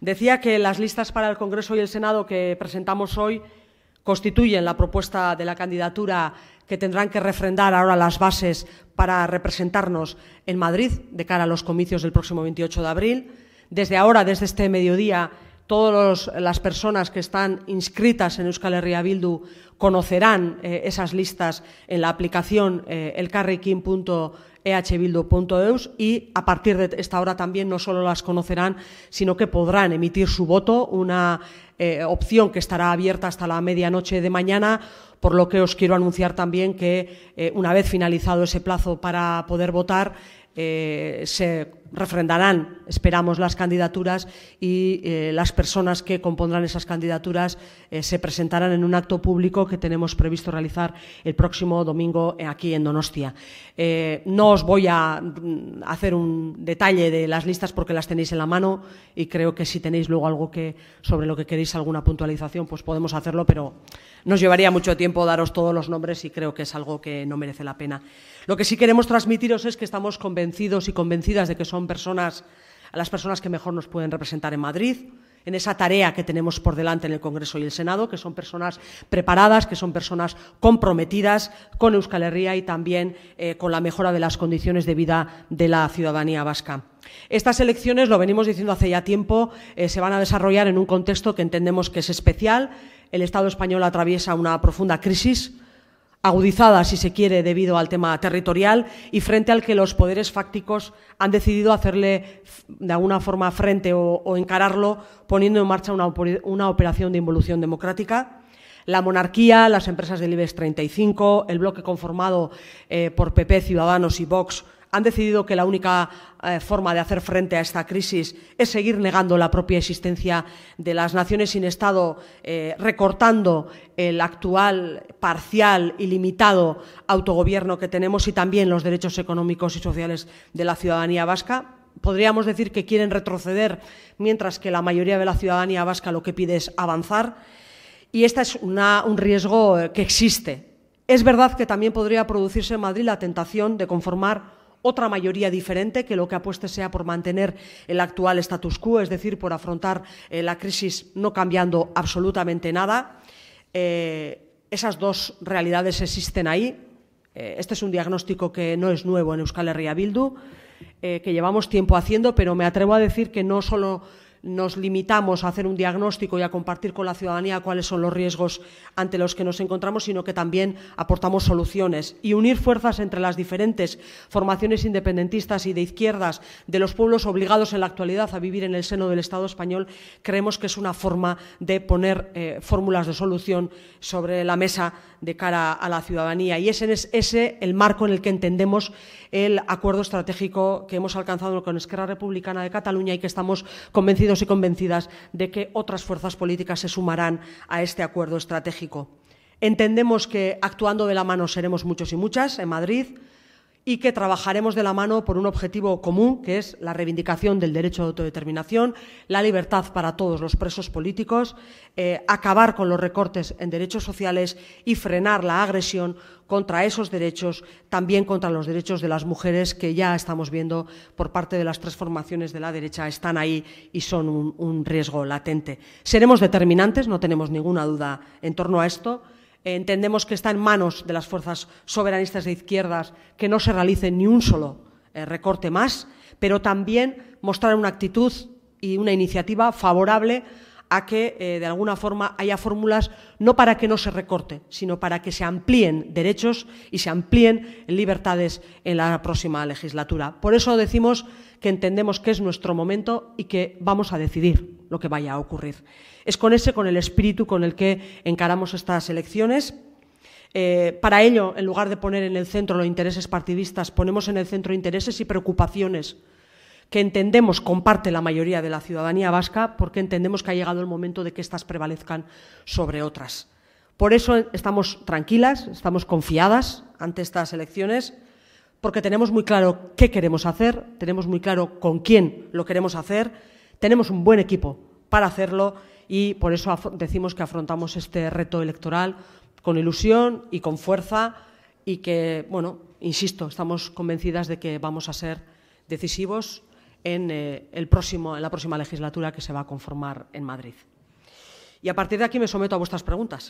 Decía que las listas para el Congreso y el Senado que presentamos hoy constituyen la propuesta de la candidatura que tendrán que refrendar ahora las bases para representarnos en Madrid de cara a los comicios del próximo 28 de abril. Desde ahora, desde este mediodía, todas las personas que están inscritas en Euskal Herria Bildu conocerán eh, esas listas en la aplicación eh, el ehbildu.eus y a partir de esta hora también no solo las conocerán, sino que podrán emitir su voto, una eh, opción que estará abierta hasta la medianoche de mañana, por lo que os quiero anunciar también que eh, una vez finalizado ese plazo para poder votar, eh, se refrendarán, esperamos, las candidaturas y eh, las personas que compondrán esas candidaturas eh, se presentarán en un acto público que tenemos previsto realizar el próximo domingo aquí en Donostia. no os voy a mm, hacer un detalle de las listas porque las tenéis en la mano y creo que si tenéis luego algo que sobre lo que queréis alguna puntualización, pues podemos hacerlo, pero nos llevaría mucho tiempo daros todos los nombres y creo que es algo que no merece la pena. Lo que sí queremos transmitiros es que estamos convencidos convencidos y convencidas de que son personas, las personas que mejor nos pueden representar en Madrid en esa tarea que tenemos por delante en el Congreso y el Senado, que son personas preparadas, que son personas comprometidas con Euskal Herria y también eh, con la mejora de las condiciones de vida de la ciudadanía vasca. Estas elecciones, lo venimos diciendo hace ya tiempo, eh, se van a desarrollar en un contexto que entendemos que es especial. El Estado español atraviesa una profunda crisis agudizada, si se quiere, debido al tema territorial y frente al que los poderes fácticos han decidido hacerle de alguna forma frente o, encararlo poniendo en marcha una, operación de involución democrática. La monarquía, las empresas del IBEX 35, el bloque conformado eh, por PP, Ciudadanos y Vox han decidido que la única eh, forma de hacer frente a esta crisis es seguir negando la propia existencia de las naciones sin Estado, eh, recortando el actual parcial y limitado autogobierno que tenemos y también los derechos económicos y sociales de la ciudadanía vasca podríamos decir que quieren retroceder, mientras que la mayoría de la ciudadanía vasca lo que pide es avanzar. Y este es un riesgo eh, que existe. Es verdad que también podría producirse en Madrid la tentación de conformar otra mayoría diferente que lo que apueste sea por mantener el actual status quo, es decir, por afrontar eh, la crisis no cambiando absolutamente nada. Eh, esas dos realidades existen ahí. Eh, este es un diagnóstico que no es nuevo en Euskal Herria Bildu, que llevamos tiempo haciendo, pero me atrevo a decir que no solo nos limitamos a hacer un diagnóstico y a compartir con la ciudadanía cuáles son los riesgos ante los que nos encontramos, sino que también aportamos soluciones y unir fuerzas entre las diferentes formaciones independentistas y de izquierdas de los pueblos obligados en la actualidad a vivir en el seno del Estado español, creemos que es una forma de poner eh, fórmulas de solución sobre la mesa de cara a la ciudadanía. Y ese es ese el marco en el que entendemos el acuerdo estratégico que hemos alcanzado con Esquerra Republicana de Cataluña y que estamos convencidos y convencidas de que otras fuerzas políticas se sumarán a este acuerdo estratégico. Entendemos que actuando de la mano seremos muchos y muchas en Madrid, y que trabajaremos de la mano por un objetivo común, que es la reivindicación del derecho de autodeterminación, la libertad para todos los presos políticos, eh, acabar con los recortes en derechos sociales y frenar la agresión contra esos derechos, también contra los derechos de las mujeres, que ya estamos viendo por parte de las tres formaciones de la derecha, están ahí y son un riesgo latente. Seremos determinantes, no tenemos ninguna duda en torno a esto entendemos que está en manos de las fuerzas soberanistas de izquierdas que no se realice ni un solo eh, recorte más, pero también mostrar una actitud y una iniciativa favorable a que, eh, de alguna forma, haya fórmulas no para que no se recorte, sino para que se amplíen derechos y se amplíen libertades en la próxima legislatura. Por eso decimos que entendemos que es nuestro momento y que vamos a decidir lo que vaya a ocurrir. Es con ese, con el espíritu con el que encaramos estas elecciones. Eh, para ello, en lugar de poner en el centro los intereses partidistas, ponemos en el centro intereses y preocupaciones que entendemos comparte la mayoría de la ciudadanía vasca, porque entendemos que ha llegado el momento de que éstas prevalezcan sobre otras. Por eso estamos tranquilas, estamos confiadas ante estas elecciones, porque tenemos muy claro qué queremos hacer, tenemos muy claro con quién lo queremos hacer, tenemos un buen equipo para hacerlo y por eso decimos que afrontamos este reto electoral con ilusión y con fuerza y que, bueno, insisto, estamos convencidas de que vamos a ser decisivos en, eh, el próximo, en la próxima legislatura que se va a conformar en Madrid. Y a partir de aquí me someto a vuestras preguntas.